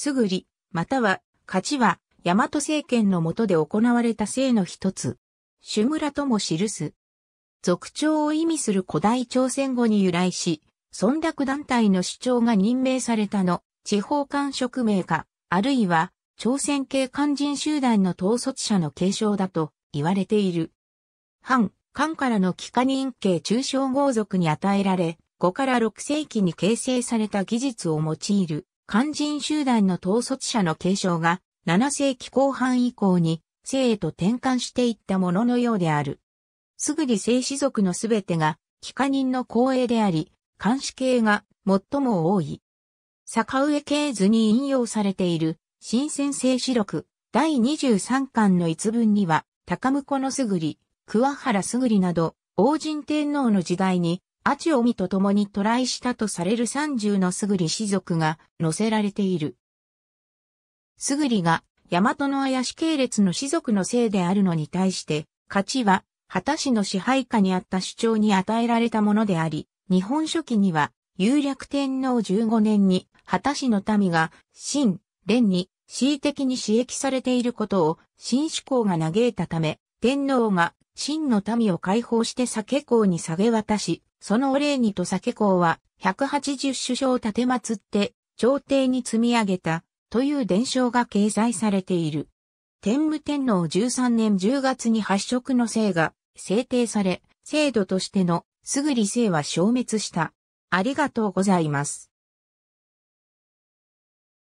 すぐり、または、勝ちは、大和政権の下で行われた姓の一つ、主村とも記す。族長を意味する古代朝鮮語に由来し、村落団体の主張が任命されたの、地方官職名か、あるいは、朝鮮系肝人集団の統率者の継承だと言われている。藩、漢からの帰化人系中小豪族に与えられ、5から6世紀に形成された技術を用いる。肝心集団の統率者の継承が7世紀後半以降に生へと転換していったもののようである。すぐに生死族のすべてが帰化人の光栄であり、監視系が最も多い。坂上系図に引用されている新鮮生死録第23巻の一文には、高婿のすぐり、桑原すぐりなど、王神天皇の時代にアチオミと共に渡来したとされる30のすぐり氏族が載せられている。すぐりが、大和の怪し系列の氏族のせいであるのに対して、勝ちは、畑氏の支配下にあった主張に与えられたものであり、日本書紀には、有略天皇15年に、畑氏の民が、新、連に、恣意的に刺激されていることを、新主公が嘆いたため、天皇が、真の民を解放して酒公に下げ渡し、そのお礼にと酒公は、180首相を立てつって、朝廷に積み上げた、という伝承が掲載されている。天武天皇13年10月に発色の姓が制定され、制度としてのすぐり姓は消滅した。ありがとうございます。